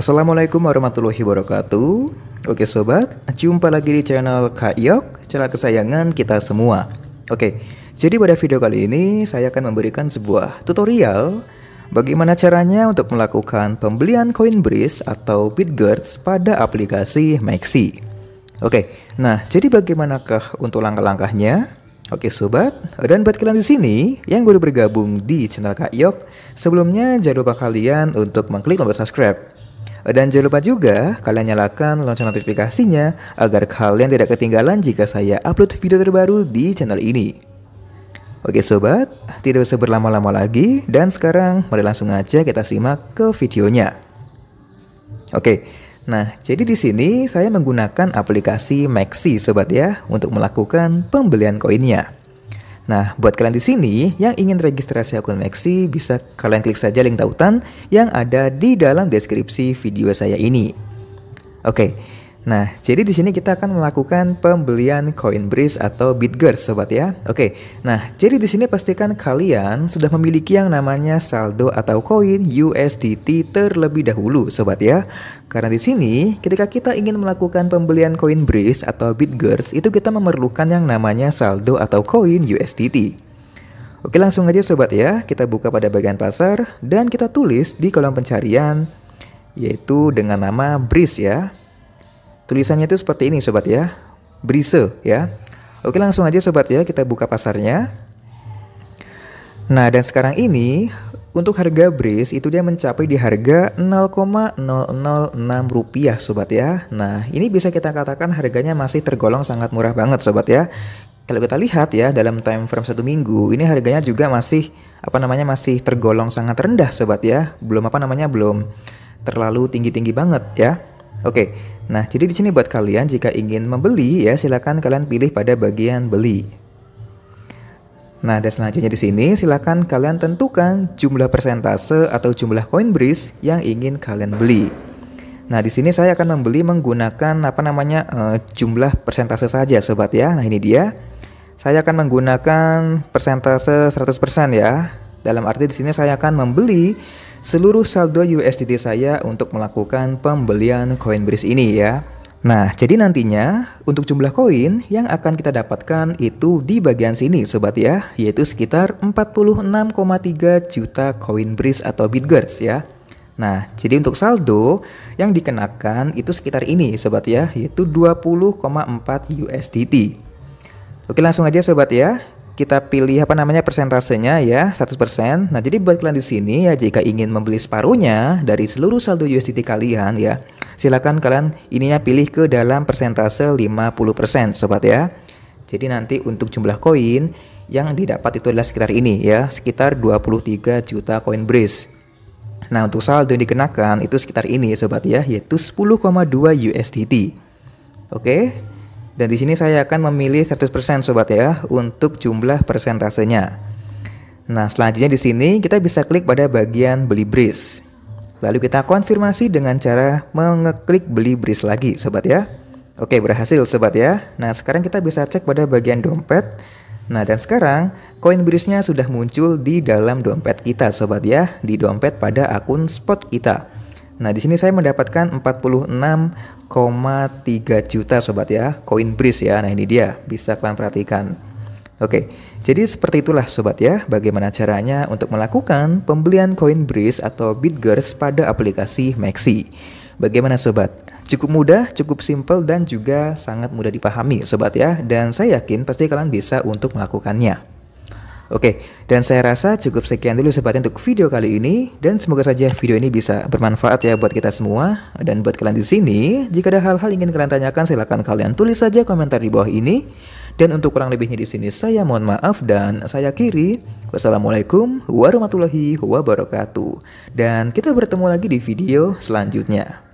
Assalamualaikum warahmatullahi wabarakatuh Oke sobat, jumpa lagi di channel Kak Yok, channel kesayangan kita semua Oke, jadi pada video kali ini saya akan memberikan sebuah tutorial Bagaimana caranya untuk melakukan pembelian coin breeze atau Bitgirds pada aplikasi Maxi Oke, nah jadi bagaimanakah untuk langkah-langkahnya? Oke sobat, dan buat kalian di sini yang baru bergabung di channel Kak Yok, sebelumnya jangan lupa kalian untuk mengklik tombol subscribe Eh, dan jangan lupa juga kalian nyalakan lonceng notifikasinya agar kalian tidak ketinggalan jika saya upload video terbaru di channel ini. Oke sobat, tidak usah berlama-lama lagi dan sekarang mari langsung aja kita simak ke videonya. Oke, nah jadi di sini saya menggunakan aplikasi Maxi sobat ya untuk melakukan pembelian koinnya. Nah, buat kalian di sini yang ingin registrasi akun Maxi, bisa kalian klik saja link tautan yang ada di dalam deskripsi video saya ini. Oke, okay, Nah, jadi di sini kita akan melakukan pembelian coin bridge atau bitgers sobat ya. Oke. Nah, jadi di sini pastikan kalian sudah memiliki yang namanya saldo atau koin USDT terlebih dahulu sobat ya. Karena di sini ketika kita ingin melakukan pembelian coin bridge atau bitgers itu kita memerlukan yang namanya saldo atau koin USDT. Oke, langsung aja sobat ya. Kita buka pada bagian pasar dan kita tulis di kolom pencarian yaitu dengan nama breeze ya. Tulisannya itu seperti ini sobat ya. Brise ya. Oke langsung aja sobat ya kita buka pasarnya. Nah, dan sekarang ini untuk harga brace itu dia mencapai di harga 0,006 rupiah sobat ya. Nah, ini bisa kita katakan harganya masih tergolong sangat murah banget sobat ya. Kalau kita lihat ya dalam time frame satu minggu, ini harganya juga masih apa namanya masih tergolong sangat rendah sobat ya. Belum apa namanya belum terlalu tinggi-tinggi banget ya. Oke, Nah, jadi di sini buat kalian jika ingin membeli ya silakan kalian pilih pada bagian beli. Nah, dan selanjutnya di sini silakan kalian tentukan jumlah persentase atau jumlah coin breeze yang ingin kalian beli. Nah, di sini saya akan membeli menggunakan apa namanya uh, jumlah persentase saja sobat ya. Nah, ini dia. Saya akan menggunakan persentase 100% ya. Dalam arti di sini saya akan membeli seluruh saldo USDT saya untuk melakukan pembelian Coinbase ini ya. Nah, jadi nantinya untuk jumlah koin yang akan kita dapatkan itu di bagian sini sobat ya, yaitu sekitar 46,3 juta Coinbase atau Bitgers ya. Nah, jadi untuk saldo yang dikenakan itu sekitar ini sobat ya, yaitu 20,4 USDT. Oke, langsung aja sobat ya kita pilih apa namanya persentasenya ya 100%. Nah, jadi buat kalian di sini ya jika ingin membeli separuhnya dari seluruh saldo USDT kalian ya, silakan kalian ininya pilih ke dalam persentase 50% sobat ya. Jadi nanti untuk jumlah koin yang didapat itu adalah sekitar ini ya, sekitar 23 juta koin Breeze Nah, untuk saldo yang dikenakan itu sekitar ini sobat ya, yaitu 10,2 USDT. Oke. Okay? Dan di sini saya akan memilih 100% sobat ya untuk jumlah persentasenya. Nah, selanjutnya di sini kita bisa klik pada bagian beli bris. Lalu kita konfirmasi dengan cara mengeklik beli bris lagi sobat ya. Oke, berhasil sobat ya. Nah, sekarang kita bisa cek pada bagian dompet. Nah, dan sekarang koin brisnya sudah muncul di dalam dompet kita sobat ya, di dompet pada akun spot kita. Nah, di sini saya mendapatkan 46 juta sobat ya, koin breeze ya. Nah ini dia, bisa kalian perhatikan. Oke, jadi seperti itulah sobat ya, bagaimana caranya untuk melakukan pembelian koin breeze atau Bitgers pada aplikasi Maxi. Bagaimana sobat? Cukup mudah, cukup simple dan juga sangat mudah dipahami sobat ya. Dan saya yakin pasti kalian bisa untuk melakukannya. Oke, dan saya rasa cukup sekian dulu sobat untuk video kali ini dan semoga saja video ini bisa bermanfaat ya buat kita semua dan buat kalian di sini. Jika ada hal-hal ingin kalian tanyakan silahkan kalian tulis saja komentar di bawah ini. Dan untuk kurang lebihnya di sini saya mohon maaf dan saya kiri. Wassalamualaikum warahmatullahi wabarakatuh. Dan kita bertemu lagi di video selanjutnya.